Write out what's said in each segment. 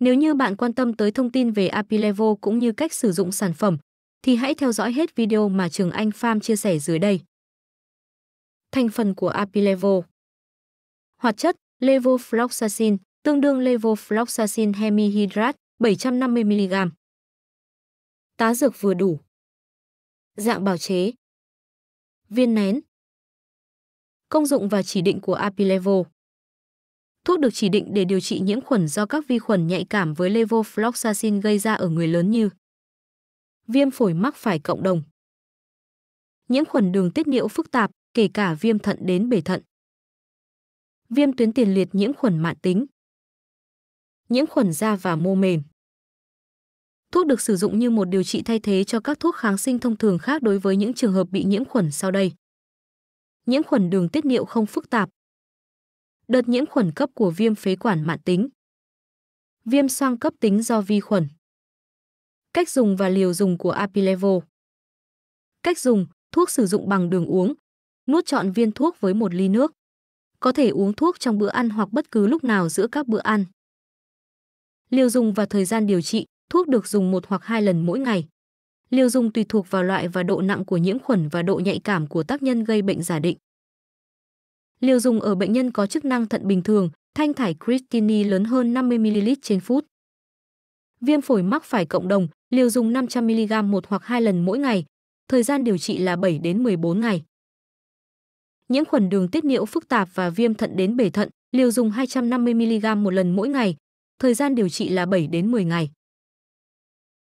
Nếu như bạn quan tâm tới thông tin về Apilevo cũng như cách sử dụng sản phẩm, thì hãy theo dõi hết video mà Trường Anh Farm chia sẻ dưới đây. Thành phần của Apilevo Hoạt chất Levofloxacin tương đương Levofloxacin hemihydrat 750mg Tá dược vừa đủ Dạng bào chế Viên nén Công dụng và chỉ định của Apilevo thuốc được chỉ định để điều trị nhiễm khuẩn do các vi khuẩn nhạy cảm với levofloxacin gây ra ở người lớn như viêm phổi mắc phải cộng đồng, nhiễm khuẩn đường tiết niệu phức tạp, kể cả viêm thận đến bể thận, viêm tuyến tiền liệt nhiễm khuẩn mạn tính, nhiễm khuẩn da và mô mềm. Thuốc được sử dụng như một điều trị thay thế cho các thuốc kháng sinh thông thường khác đối với những trường hợp bị nhiễm khuẩn sau đây. Nhiễm khuẩn đường tiết niệu không phức tạp, đợt nhiễm khuẩn cấp của viêm phế quản mãn tính. Viêm xoang cấp tính do vi khuẩn. Cách dùng và liều dùng của Apilevo. Cách dùng, thuốc sử dụng bằng đường uống. Nuốt chọn viên thuốc với một ly nước. Có thể uống thuốc trong bữa ăn hoặc bất cứ lúc nào giữa các bữa ăn. Liều dùng và thời gian điều trị, thuốc được dùng một hoặc hai lần mỗi ngày. Liều dùng tùy thuộc vào loại và độ nặng của nhiễm khuẩn và độ nhạy cảm của tác nhân gây bệnh giả định. Liều dùng ở bệnh nhân có chức năng thận bình thường, thanh thải creatinine lớn hơn 50 ml trên phút. Viêm phổi mắc phải cộng đồng, liều dùng 500 mg một hoặc hai lần mỗi ngày. Thời gian điều trị là 7 đến 14 ngày. Nhiễm khuẩn đường tiết niệu phức tạp và viêm thận đến bể thận, liều dùng 250 mg một lần mỗi ngày. Thời gian điều trị là 7 đến 10 ngày.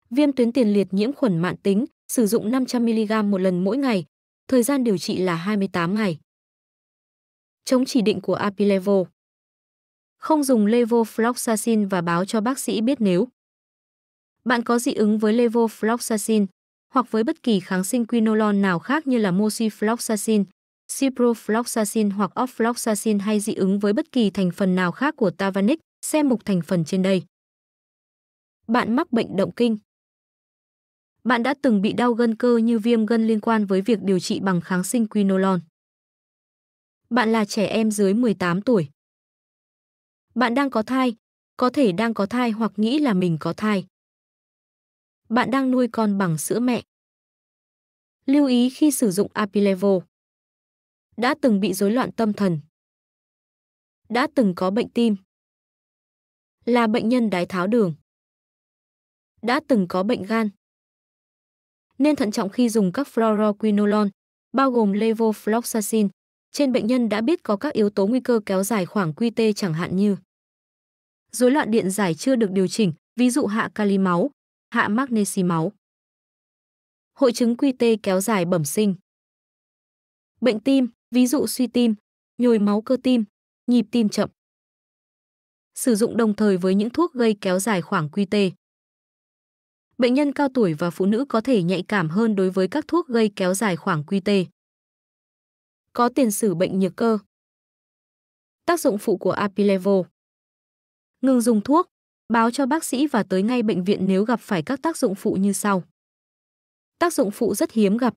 Viêm tuyến tiền liệt nhiễm khuẩn mạn tính, sử dụng 500 mg một lần mỗi ngày. Thời gian điều trị là 28 ngày chống chỉ định của Apilevo. Không dùng levofloxacin và báo cho bác sĩ biết nếu bạn có dị ứng với levofloxacin hoặc với bất kỳ kháng sinh quinolol nào khác như là moxifloxacin, ciprofloxacin hoặc ofloxacin hay dị ứng với bất kỳ thành phần nào khác của Tavanic, xem mục thành phần trên đây. Bạn mắc bệnh động kinh. Bạn đã từng bị đau gân cơ như viêm gân liên quan với việc điều trị bằng kháng sinh quinolon bạn là trẻ em dưới 18 tuổi. Bạn đang có thai, có thể đang có thai hoặc nghĩ là mình có thai. Bạn đang nuôi con bằng sữa mẹ. Lưu ý khi sử dụng Apilevo. Đã từng bị rối loạn tâm thần. Đã từng có bệnh tim. Là bệnh nhân đái tháo đường. Đã từng có bệnh gan. Nên thận trọng khi dùng các fluoroquinolone, bao gồm levofloxacin, trên bệnh nhân đã biết có các yếu tố nguy cơ kéo dài khoảng QT chẳng hạn như rối loạn điện giải chưa được điều chỉnh, ví dụ hạ kali máu, hạ magnesi máu. Hội chứng QT kéo dài bẩm sinh. Bệnh tim, ví dụ suy tim, nhồi máu cơ tim, nhịp tim chậm. Sử dụng đồng thời với những thuốc gây kéo dài khoảng QT. Bệnh nhân cao tuổi và phụ nữ có thể nhạy cảm hơn đối với các thuốc gây kéo dài khoảng QT có tiền sử bệnh nhược cơ. Tác dụng phụ của Apilevo Ngừng dùng thuốc, báo cho bác sĩ và tới ngay bệnh viện nếu gặp phải các tác dụng phụ như sau. Tác dụng phụ rất hiếm gặp.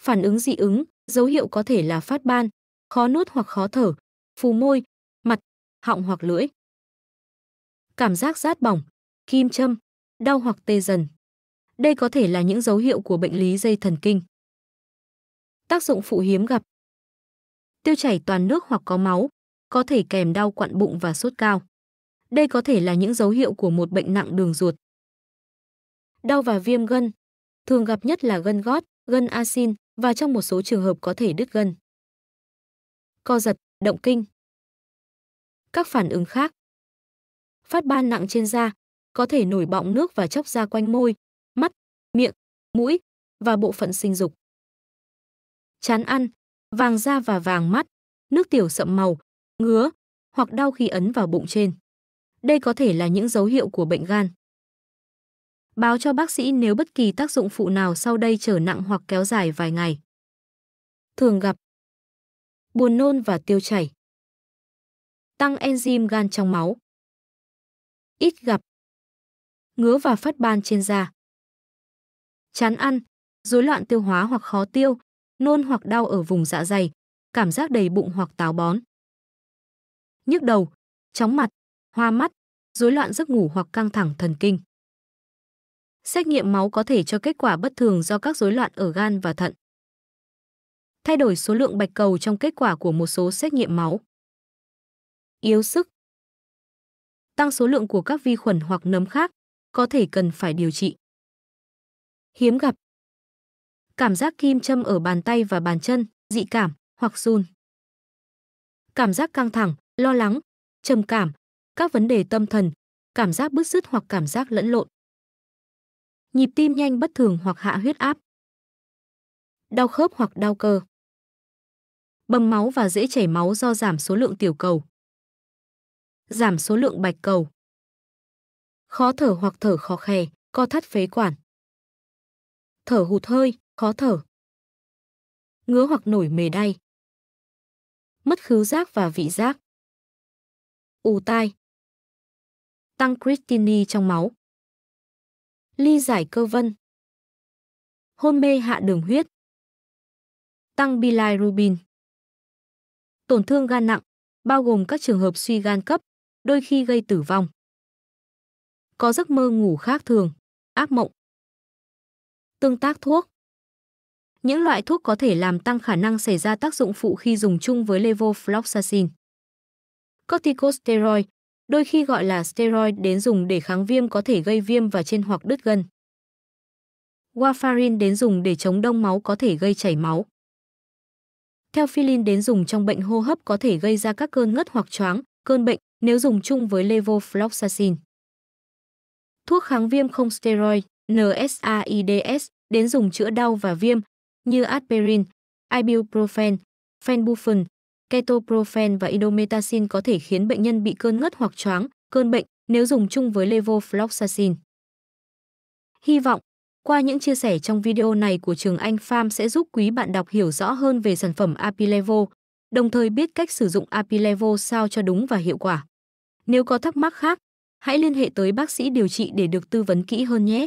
Phản ứng dị ứng, dấu hiệu có thể là phát ban, khó nuốt hoặc khó thở, phù môi, mặt, họng hoặc lưỡi. Cảm giác rát bỏng, kim châm, đau hoặc tê dần. Đây có thể là những dấu hiệu của bệnh lý dây thần kinh tác dụng phụ hiếm gặp. Tiêu chảy toàn nước hoặc có máu, có thể kèm đau quặn bụng và sốt cao. Đây có thể là những dấu hiệu của một bệnh nặng đường ruột. Đau và viêm gân thường gặp nhất là gân gót, gân asin và trong một số trường hợp có thể đứt gân. Co giật, động kinh. Các phản ứng khác. Phát ban nặng trên da, có thể nổi bọng nước và chóc da quanh môi, mắt, miệng, mũi và bộ phận sinh dục chán ăn, vàng da và vàng mắt, nước tiểu sậm màu, ngứa hoặc đau khi ấn vào bụng trên. Đây có thể là những dấu hiệu của bệnh gan. Báo cho bác sĩ nếu bất kỳ tác dụng phụ nào sau đây trở nặng hoặc kéo dài vài ngày. Thường gặp buồn nôn và tiêu chảy. Tăng enzyme gan trong máu. Ít gặp ngứa và phát ban trên da. Chán ăn, rối loạn tiêu hóa hoặc khó tiêu, nôn hoặc đau ở vùng dạ dày, cảm giác đầy bụng hoặc táo bón. Nhức đầu, chóng mặt, hoa mắt, rối loạn giấc ngủ hoặc căng thẳng thần kinh. Xét nghiệm máu có thể cho kết quả bất thường do các rối loạn ở gan và thận. Thay đổi số lượng bạch cầu trong kết quả của một số xét nghiệm máu. Yếu sức. Tăng số lượng của các vi khuẩn hoặc nấm khác có thể cần phải điều trị. Hiếm gặp cảm giác kim châm ở bàn tay và bàn chân, dị cảm hoặc run. Cảm giác căng thẳng, lo lắng, trầm cảm, các vấn đề tâm thần, cảm giác bứt rứt hoặc cảm giác lẫn lộn. Nhịp tim nhanh bất thường hoặc hạ huyết áp. Đau khớp hoặc đau cơ. Bầm máu và dễ chảy máu do giảm số lượng tiểu cầu. Giảm số lượng bạch cầu. Khó thở hoặc thở khó khè, co thắt phế quản. Thở hụt hơi, khó thở, ngứa hoặc nổi mề đay, mất khứu giác và vị giác, ù tai, tăng creatinine trong máu, ly giải cơ vân, hôn mê hạ đường huyết, tăng bilirubin, tổn thương gan nặng, bao gồm các trường hợp suy gan cấp, đôi khi gây tử vong. Có giấc mơ ngủ khác thường, ác mộng. Tương tác thuốc những loại thuốc có thể làm tăng khả năng xảy ra tác dụng phụ khi dùng chung với levofloxacin. Corticosteroid, đôi khi gọi là steroid đến dùng để kháng viêm có thể gây viêm và trên hoặc đứt gân. Warfarin đến dùng để chống đông máu có thể gây chảy máu. Theophylline đến dùng trong bệnh hô hấp có thể gây ra các cơn ngất hoặc choáng, cơn bệnh nếu dùng chung với levofloxacin. Thuốc kháng viêm không steroid NSAIDs đến dùng chữa đau và viêm như aspirin, ibuprofen, fenbufen, ketoprofen và idomethacin có thể khiến bệnh nhân bị cơn ngất hoặc chóng cơn bệnh nếu dùng chung với levofloxacin. Hy vọng, qua những chia sẻ trong video này của trường Anh Farm sẽ giúp quý bạn đọc hiểu rõ hơn về sản phẩm Apilevo, đồng thời biết cách sử dụng Apilevo sao cho đúng và hiệu quả. Nếu có thắc mắc khác, hãy liên hệ tới bác sĩ điều trị để được tư vấn kỹ hơn nhé.